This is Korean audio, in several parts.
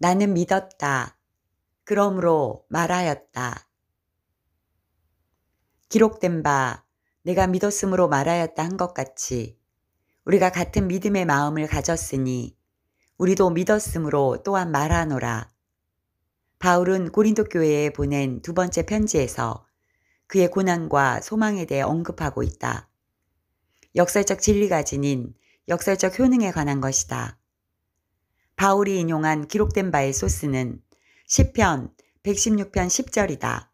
나는 믿었다. 그러므로 말하였다. 기록된 바 내가 믿었으므로 말하였다 한 것 같이 우리가 같은 믿음의 마음을 가졌으니 우리도 믿었으므로 또한 말하노라. 바울은 고린도 교회에 보낸 두 번째 편지에서 그의 고난과 소망에 대해 언급하고 있다. 역설적 진리가 지닌 역설적 효능에 관한 것이다. 바울이 인용한 기록된 바의 소스는 10편 116편 10절이다.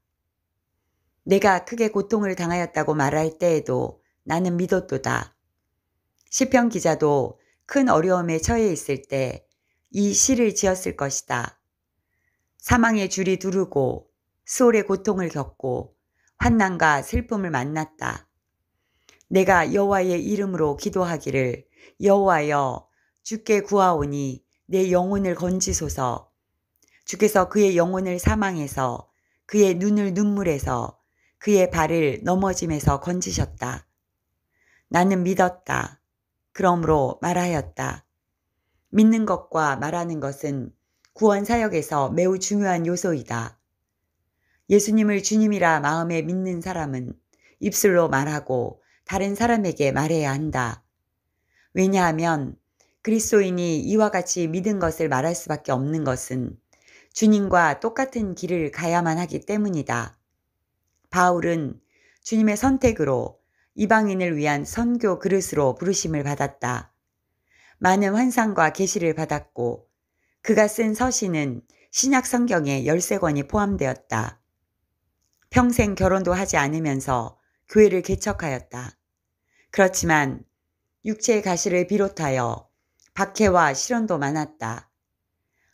내가 크게 고통을 당하였다고 말할 때에도 나는 믿었도다. 1 0편 기자도 큰 어려움에 처해 있을 때 이 시를 지었을 것이다. 사망의 줄이 두르고 수월의 고통을 겪고 환난과 슬픔을 만났다. 내가 여호와의 이름으로 기도하기를 여호와여 주께 구하오니 내 영혼을 건지소서. 주께서 그의 영혼을 사망해서 그의 눈을 눈물에서 그의 발을 넘어짐에서 건지셨다. 나는 믿었다. 그러므로 말하였다. 믿는 것과 말하는 것은 구원 사역에서 매우 중요한 요소이다. 예수님을 주님이라 마음에 믿는 사람은 입술로 말하고 다른 사람에게 말해야 한다. 왜냐하면 그리스도인이 이와 같이 믿은 것을 말할 수밖에 없는 것은 주님과 똑같은 길을 가야만 하기 때문이다. 바울은 주님의 선택으로 이방인을 위한 선교 그릇으로 부르심을 받았다. 많은 환상과 계시를 받았고 그가 쓴 서신은 신약 성경에 13권이 포함되었다. 평생 결혼도 하지 않으면서 교회를 개척하였다. 그렇지만 육체의 가시를 비롯하여 박해와 실현도 많았다.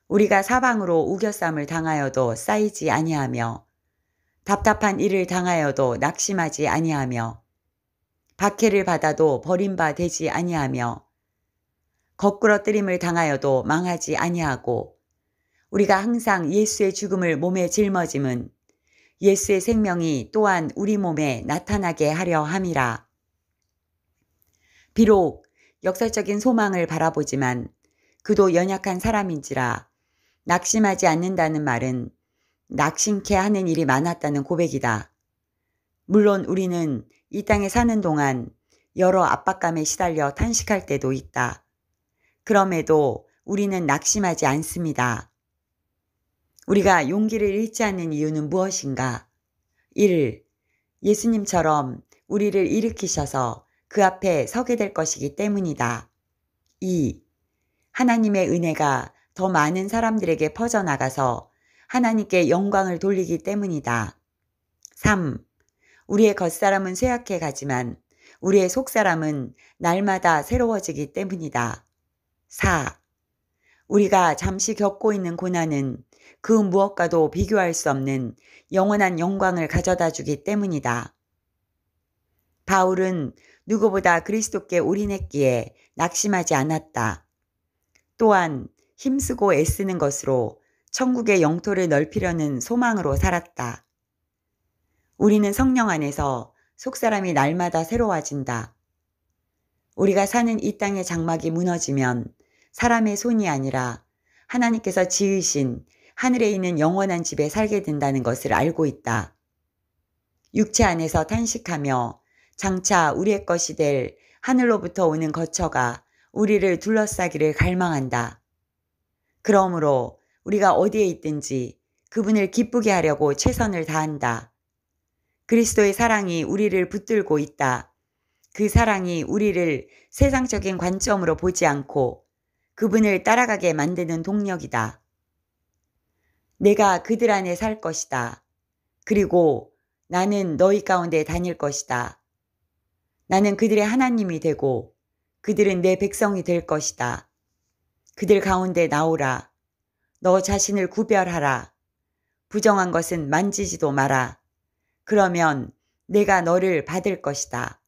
우리가 사방으로 우겨쌈을 당하여도 쌓이지 아니하며 답답한 일을 당하여도 낙심하지 아니하며 박해를 받아도 버림바 되지 아니하며 거꾸러뜨림을 당하여도 망하지 아니하고 우리가 항상 예수의 죽음을 몸에 짊어짐은 예수의 생명이 또한 우리 몸에 나타나게 하려 함이라. 비록 역설적인 소망을 바라보지만 그도 연약한 사람인지라 낙심하지 않는다는 말은 낙심케 하는 일이 많았다는 고백이다. 물론 우리는 이 땅에 사는 동안 여러 압박감에 시달려 탄식할 때도 있다. 그럼에도 우리는 낙심하지 않습니다. 우리가 용기를 잃지 않는 이유는 무엇인가? 1. 예수님처럼 우리를 일으키셔서 그 앞에 서게 될 것이기 때문이다. 2. 하나님의 은혜가 더 많은 사람들에게 퍼져나가서 하나님께 영광을 돌리기 때문이다. 3. 우리의 겉사람은 쇠약해 가지만 우리의 속사람은 날마다 새로워지기 때문이다. 4. 우리가 잠시 겪고 있는 고난은 그 무엇과도 비교할 수 없는 영원한 영광을 가져다 주기 때문이다. 바울은 누구보다 그리스도께 올인했기에 낙심하지 않았다. 또한 힘쓰고 애쓰는 것으로 천국의 영토를 넓히려는 소망으로 살았다. 우리는 성령 안에서 속사람이 날마다 새로워진다. 우리가 사는 이 땅의 장막이 무너지면 사람의 손이 아니라 하나님께서 지으신 하늘에 있는 영원한 집에 살게 된다는 것을 알고 있다. 육체 안에서 탄식하며 장차 우리의 것이 될 하늘로부터 오는 거처가 우리를 둘러싸기를 갈망한다. 그러므로 우리가 어디에 있든지 그분을 기쁘게 하려고 최선을 다한다. 그리스도의 사랑이 우리를 붙들고 있다. 그 사랑이 우리를 세상적인 관점으로 보지 않고 그분을 따라가게 만드는 동력이다. 내가 그들 안에 살 것이다. 그리고 나는 너희 가운데 다닐 것이다. 나는 그들의 하나님이 되고 그들은 내 백성이 될 것이다. 그들 가운데 나오라. 너 자신을 구별하라. 부정한 것은 만지지도 마라. 그러면 내가 너를 받을 것이다.